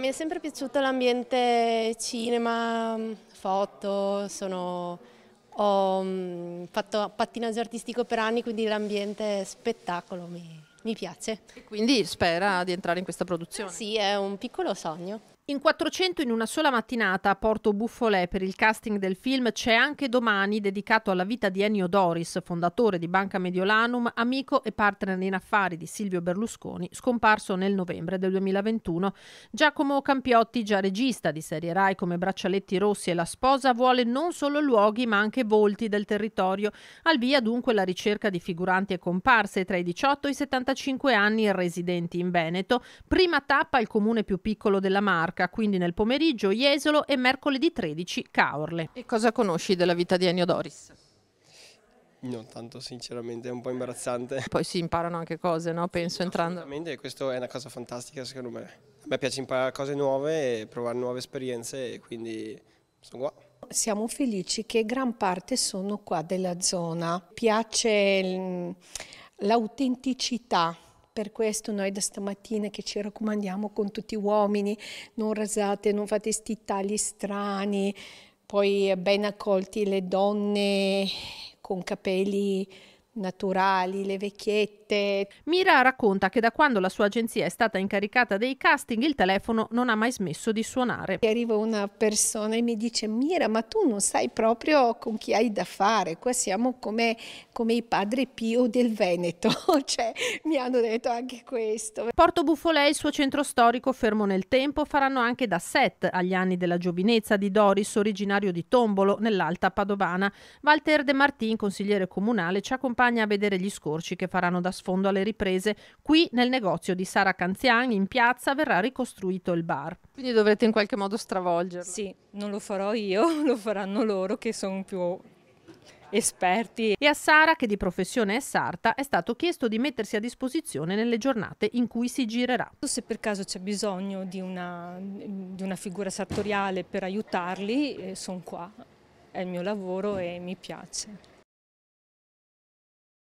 Mi è sempre piaciuto l'ambiente cinema, mm, foto, sono, ho mm, fatto pattinaggio artistico per anni, quindi l'ambiente spettacolo mi, mi piace. E quindi spera di entrare in questa produzione? Sì, è un piccolo sogno. In 400 in una sola mattinata a Porto Buffolè per il casting del film C'è anche domani dedicato alla vita di Ennio Doris, fondatore di Banca Mediolanum, amico e partner in affari di Silvio Berlusconi, scomparso nel novembre del 2021. Giacomo Campiotti, già regista di serie Rai come Braccialetti Rossi e la sposa, vuole non solo luoghi ma anche volti del territorio. Al via dunque la ricerca di figuranti e comparse tra i 18 e i 75 anni residenti in Veneto. Prima tappa il comune più piccolo della Marca Sciacca, quindi nel pomeriggio Jesolo e mercoledì 13 Caorle. E cosa conosci della vita di Ennio Doris? Non tanto, sinceramente, è un po' imbarazzante. Poi si imparano anche cose, no? Penso entrando. Veramente, questa è una cosa fantastica, secondo me. A me piace imparare cose nuove e provare nuove esperienze, e quindi sono qua. Siamo felici che gran parte sono qua della zona. Piace mm, l'autenticità per questo noi da stamattina che ci raccomandiamo con tutti gli uomini, non rasate, non fate questi tagli strani, poi ben accolti le donne con capelli naturali, le vecchiette. Mira racconta che da quando la sua agenzia è stata incaricata dei casting il telefono non ha mai smesso di suonare. Arriva una persona e mi dice Mira ma tu non sai proprio con chi hai da fare, qua siamo come, come i padri Pio del Veneto, cioè mi hanno detto anche questo. Porto Buffolè e il suo centro storico fermo nel tempo faranno anche da set agli anni della giovinezza di Doris originario di Tombolo nell'Alta Padovana. Walter De Martin, consigliere comunale, ci ha accompagnato accompagna a vedere gli scorci che faranno da sfondo alle riprese. Qui nel negozio di Sara Canzian in piazza verrà ricostruito il bar. Quindi dovrete in qualche modo stravolgerlo. Sì, non lo farò io, lo faranno loro che sono più esperti. E a Sara, che di professione è sarta, è stato chiesto di mettersi a disposizione nelle giornate in cui si girerà. Se per caso c'è bisogno di una, di una figura sartoriale per aiutarli, eh, sono qua. È il mio lavoro e mi piace.